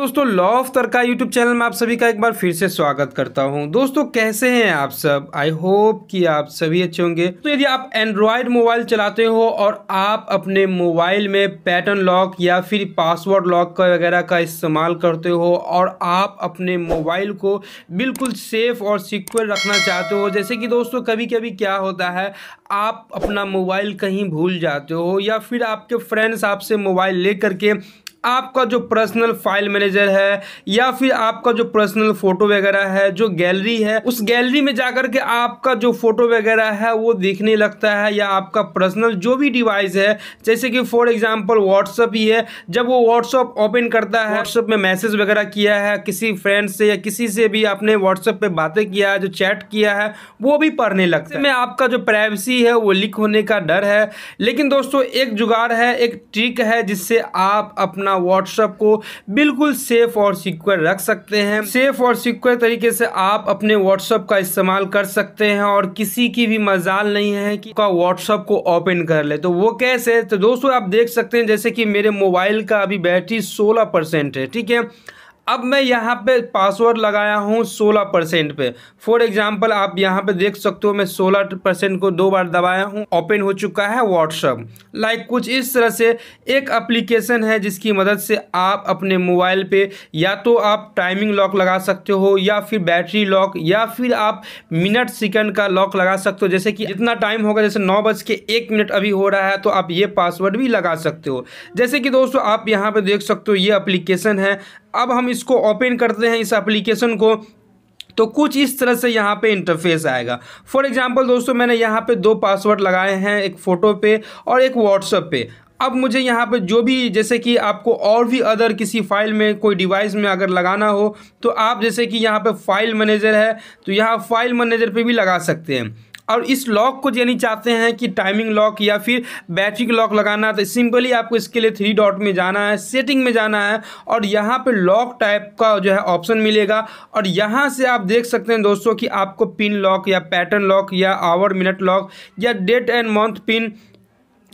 दोस्तों law of तरका YouTube channel में आप सभी का एक बार फिर से स्वागत करता हूं दोस्तों कैसे हैं आप सब आई होप कि आप सभी अच्छे होंगे तो यदि आप एंड्रॉयड मोबाइल चलाते हो और आप अपने मोबाइल में पैटर्न लॉक या फिर पासवर्ड लॉक का वगैरह का इस्तेमाल करते हो और आप अपने मोबाइल को बिल्कुल सेफ और सिक्योर रखना चाहते हो जैसे कि दोस्तों कभी कभी क्या होता है आप अपना मोबाइल कहीं भूल जाते हो या फिर आपके फ्रेंड्स आपसे मोबाइल ले करके आपका जो पर्सनल फाइल मैनेजर है या फिर आपका जो पर्सनल फोटो वगैरह है जो गैलरी है उस गैलरी में जाकर के आपका जो फोटो वगैरह है वो देखने लगता है या आपका पर्सनल जो भी डिवाइस है जैसे कि फॉर एग्जाम्पल व्हाट्सअप ही है जब वो व्हाट्सअप ओपन करता है व्हाट्सअप में मैसेज वगैरह किया है किसी फ्रेंड से या किसी से भी आपने व्हाट्सअप पर बातें किया है जो चैट किया है वो भी पढ़ने लगता है आपका जो प्राइवेसी है वो लीक होने का डर है लेकिन दोस्तों एक जुगाड़ है एक ट्रिक है जिससे आप अपना अपना व्हाट्सअप को बिल्कुल सेफ और सिक्योर रख सकते हैं सेफ और सिक्योर तरीके से आप अपने व्हाट्सअप का इस्तेमाल कर सकते हैं और किसी की भी मजाल नहीं है कि का व्हाट्सअप को ओपन कर ले तो वो कैसे तो दोस्तों आप देख सकते हैं जैसे कि मेरे मोबाइल का अभी बैटरी सोलह परसेंट है ठीक है अब मैं यहाँ पे पासवर्ड लगाया हूँ सोलह परसेंट पे फॉर एग्जाम्पल आप यहाँ पे देख सकते हो मैं सोलह परसेंट को दो बार दबाया हूँ ओपन हो चुका है व्हाट्सअप लाइक like कुछ इस तरह से एक एप्लीकेशन है जिसकी मदद से आप अपने मोबाइल पे या तो आप टाइमिंग लॉक लगा सकते हो या फिर बैटरी लॉक या फिर आप मिनट सेकेंड का लॉक लगा सकते हो जैसे कि इतना टाइम होगा जैसे नौ बज के एक मिनट अभी हो रहा है तो आप ये पासवर्ड भी लगा सकते हो जैसे कि दोस्तों आप यहाँ पर देख सकते हो ये अप्लीकेशन है अब हम इसको ओपन करते हैं इस एप्लीकेशन को तो कुछ इस तरह से यहाँ पे इंटरफेस आएगा फॉर एग्जांपल दोस्तों मैंने यहाँ पे दो पासवर्ड लगाए हैं एक फ़ोटो पे और एक व्हाट्सअप पे अब मुझे यहाँ पे जो भी जैसे कि आपको और भी अदर किसी फाइल में कोई डिवाइस में अगर लगाना हो तो आप जैसे कि यहाँ पे फाइल मैनेजर है तो यहाँ फाइल मैनेजर पे भी लगा सकते हैं और इस लॉक को यानी चाहते हैं कि टाइमिंग लॉक या फिर बैटरी लॉक लगाना है तो सिंपली आपको इसके लिए थ्री डॉट में जाना है सेटिंग में जाना है और यहाँ पर लॉक टाइप का जो है ऑप्शन मिलेगा और यहाँ से आप देख सकते हैं दोस्तों कि आपको पिन लॉक या पैटर्न लॉक या आवर मिनट लॉक या डेट एंड मंथ पिन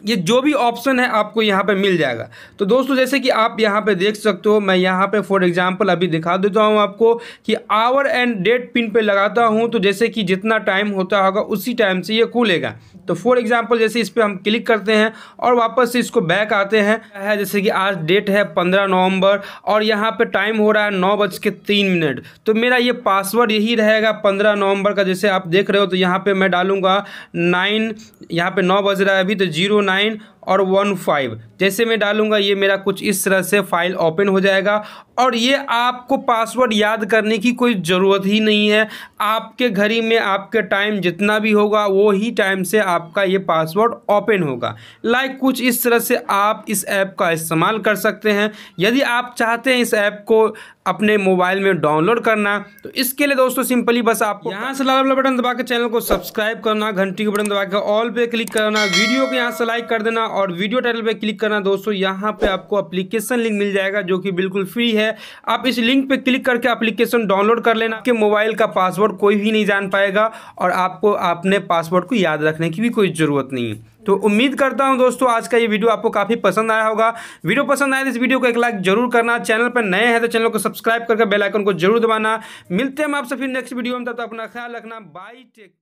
ये जो भी ऑप्शन है आपको यहाँ पे मिल जाएगा तो दोस्तों जैसे कि आप यहाँ पे देख सकते हो मैं यहाँ पे फॉर एग्जांपल अभी दिखा देता हूँ आपको कि आवर एंड डेट पिन पे लगाता हूँ तो जैसे कि जितना टाइम होता होगा उसी टाइम से ये खुलेगा तो फॉर एग्जाम्पल जैसे इस पर हम क्लिक करते हैं और वापस से इसको बैक आते हैं है जैसे कि आज डेट है पंद्रह नवंबर और यहाँ पे टाइम हो रहा है नौ बज के तीन मिनट तो मेरा ये पासवर्ड यही रहेगा पंद्रह नवंबर का जैसे आप देख रहे हो तो यहाँ पे मैं डालूंगा नाइन यहाँ पे नौ बज रहा है अभी तो जीरो नाइन और वन फाइव जैसे मैं डालूंगा ये मेरा कुछ इस तरह से फाइल ओपन हो जाएगा और ये आपको पासवर्ड याद करने की कोई ज़रूरत ही नहीं है आपके घड़ी में आपके टाइम जितना भी होगा वो ही टाइम से आपका ये पासवर्ड ओपन होगा लाइक like कुछ इस तरह से आप इस ऐप का इस्तेमाल कर सकते हैं यदि आप चाहते हैं इस ऐप को अपने मोबाइल में डाउनलोड करना तो इसके लिए दोस्तों सिंपली बस आप यहाँ से लाल बटन दबा के चैनल को सब्सक्राइब करना घंटी के बटन दबा के ऑल पे क्लिक करना वीडियो को यहाँ से लाइक कर देना और वीडियो टाइटल पर क्लिक करना दोस्तों यहाँ पर आपको अप्लीकेशन लिंक मिल जाएगा जो कि बिल्कुल फ्री है आप इस लिंक पर क्लिक करके अप्लीकेशन डाउनलोड कर लेना आपके मोबाइल का पासवर्ड कोई भी नहीं जान पाएगा और आपको अपने पासवर्ड को याद रखने की भी कोई ज़रूरत नहीं है तो उम्मीद करता हूं दोस्तों आज का ये वीडियो आपको काफ़ी पसंद आया होगा वीडियो पसंद आया तो इस वीडियो को एक लाइक जरूर करना चैनल पर नए हैं तो चैनल को सब्सक्राइब करके बेलाइकन को जरूर दबाना मिलते हैं हम आपसे फिर नेक्स्ट वीडियो में तब तो अपना ख्याल रखना बाई टेक